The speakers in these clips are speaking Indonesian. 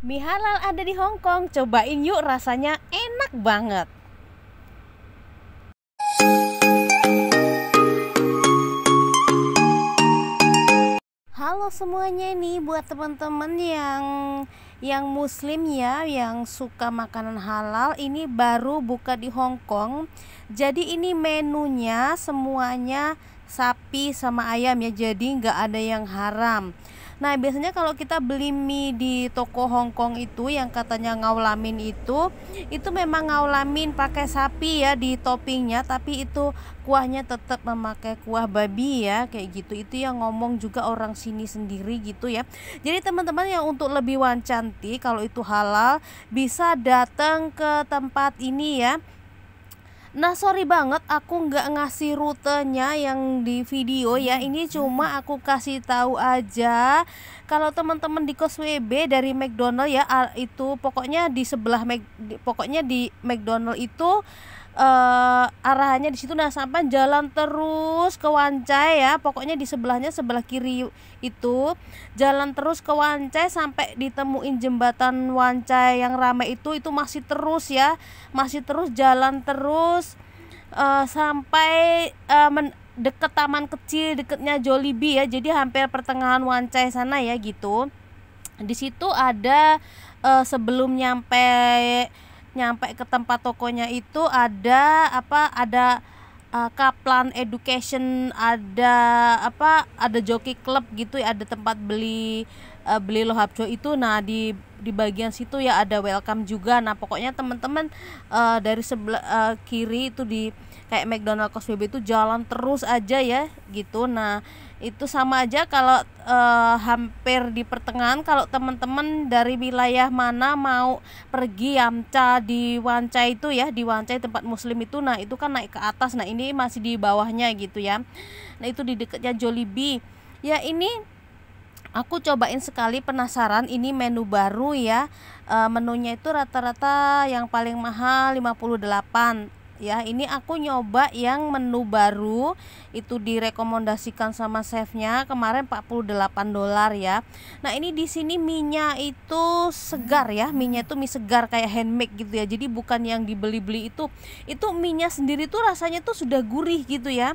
Mie halal ada di Hong Kong, cobain yuk rasanya enak banget. Halo semuanya nih buat teman-teman yang yang muslim ya, yang suka makanan halal ini baru buka di Hong Kong. Jadi ini menunya semuanya sapi sama ayam ya, jadi nggak ada yang haram. Nah, biasanya kalau kita beli mie di toko Hong Kong itu yang katanya ngaulamin itu, itu memang ngaulamin pakai sapi ya di toppingnya, tapi itu kuahnya tetap memakai kuah babi ya, kayak gitu. Itu yang ngomong juga orang sini sendiri gitu ya. Jadi teman-teman yang untuk lebih cantik kalau itu halal bisa datang ke tempat ini ya Nah sorry banget aku nggak ngasih rutenya yang di video ya hmm. Ini cuma aku kasih tahu aja Kalau teman-teman di Kos WB dari McDonald ya itu Pokoknya di sebelah Mac, pokoknya di McDonald itu uh, arahannya di situ nah sampai jalan terus ke Wancai ya pokoknya di sebelahnya sebelah kiri itu jalan terus ke Wancai sampai ditemuin jembatan Wancai yang ramai itu itu masih terus ya masih terus jalan terus uh, sampai uh, men deket taman kecil deketnya Jollibee ya jadi hampir pertengahan Wancai sana ya gitu di situ ada uh, sebelum nyampe nyampe ke tempat tokonya itu ada apa ada uh, Kaplan Education ada apa ada joki club gitu ya, ada tempat beli uh, beli lohapco itu nah di di bagian situ ya ada welcome juga nah pokoknya teman-teman uh, dari sebelah eh, uh, kiri itu di kayak McDonald Cosby itu jalan terus aja ya gitu nah itu sama aja kalau uh, hampir di pertengahan kalau teman-teman dari wilayah mana mau pergi Yamcha di Wanca itu ya di Wanca tempat muslim itu nah itu kan naik ke atas nah ini masih di bawahnya gitu ya nah itu di dekatnya Jollibee ya ini aku cobain sekali penasaran ini menu baru ya e, menunya itu rata-rata yang paling mahal 58 ya ini aku nyoba yang menu baru itu direkomendasikan sama chefnya kemarin 48 dolar ya nah ini di sini minyak itu segar ya minyak itu mie segar kayak handmade gitu ya jadi bukan yang dibeli-beli itu itu minyak sendiri tuh rasanya tuh sudah gurih gitu ya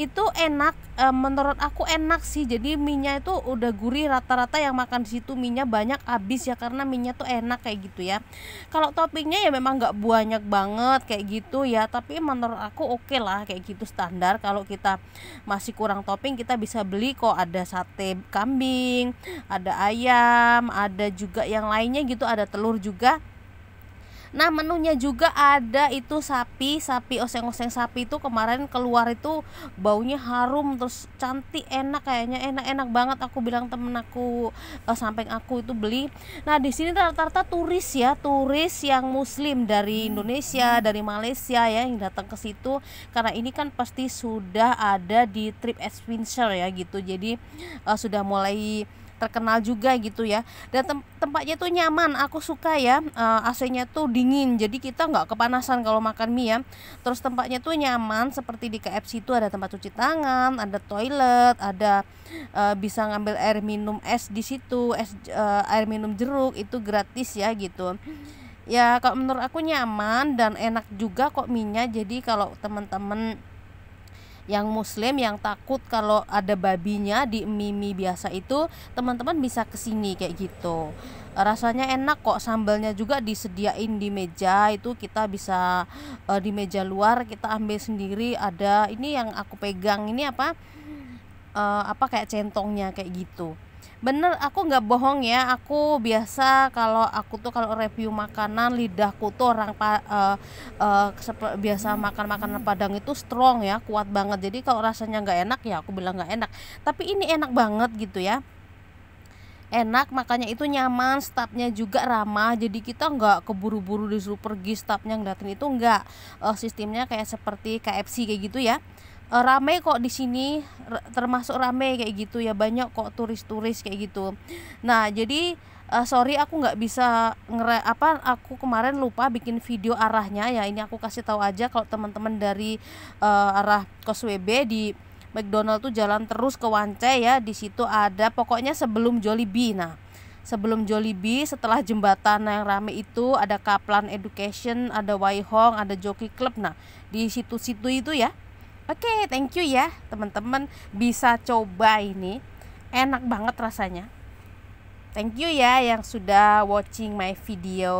itu enak e, menurut aku enak sih jadi minyak itu udah gurih rata-rata yang makan di situ minyak banyak habis ya karena minyak tuh enak kayak gitu ya kalau toppingnya ya memang nggak banyak banget kayak gitu ya tapi menurut aku oke okay lah kayak gitu standar kalau kita masih kurang topping kita bisa beli kok ada sate kambing ada ayam ada juga yang lainnya gitu ada telur juga Nah menunya juga ada itu sapi, sapi oseng-oseng sapi itu kemarin keluar itu baunya harum terus cantik enak kayaknya enak-enak banget aku bilang temen aku uh, samping aku itu beli. Nah di sini rata-rata turis ya turis yang muslim dari Indonesia hmm. dari Malaysia ya yang datang ke situ karena ini kan pasti sudah ada di trip adventure ya gitu jadi uh, sudah mulai terkenal juga gitu ya dan tem tempatnya tuh nyaman aku suka ya uh, AC-nya tuh dingin jadi kita nggak kepanasan kalau makan mie ya terus tempatnya tuh nyaman seperti di KFC itu ada tempat cuci tangan ada toilet ada uh, bisa ngambil air minum es di situ es uh, air minum jeruk itu gratis ya gitu ya kalau menurut aku nyaman dan enak juga kok minyak jadi kalau teman-teman yang muslim yang takut kalau ada babinya di mimi biasa itu teman-teman bisa kesini kayak gitu rasanya enak kok sambalnya juga disediain di meja itu kita bisa eh, di meja luar kita ambil sendiri ada ini yang aku pegang ini apa uh, apa kayak centongnya kayak gitu bener aku nggak bohong ya aku biasa kalau aku tuh kalau review makanan lidahku tuh orang pa, uh, uh, biasa makan makanan padang itu strong ya kuat banget jadi kalau rasanya nggak enak ya aku bilang nggak enak tapi ini enak banget gitu ya enak makanya itu nyaman stafnya juga ramah jadi kita nggak keburu-buru disuruh pergi stafnya ngeliatin itu nggak uh, sistemnya kayak seperti KFC kayak gitu ya ramai rame kok di sini termasuk rame kayak gitu ya banyak kok turis-turis kayak gitu nah jadi uh, sorry aku nggak bisa ngere apa aku kemarin lupa bikin video arahnya ya ini aku kasih tahu aja kalau teman-teman dari uh, arah Koswebe di McDonald tuh jalan terus ke Wance ya di situ ada pokoknya sebelum Jollibee nah sebelum Jollibee setelah jembatan yang rame itu ada Kaplan Education ada Waihong ada Jockey Club nah di situ-situ itu ya Oke, okay, thank you ya teman-teman bisa coba ini. Enak banget rasanya. Thank you ya yang sudah watching my video.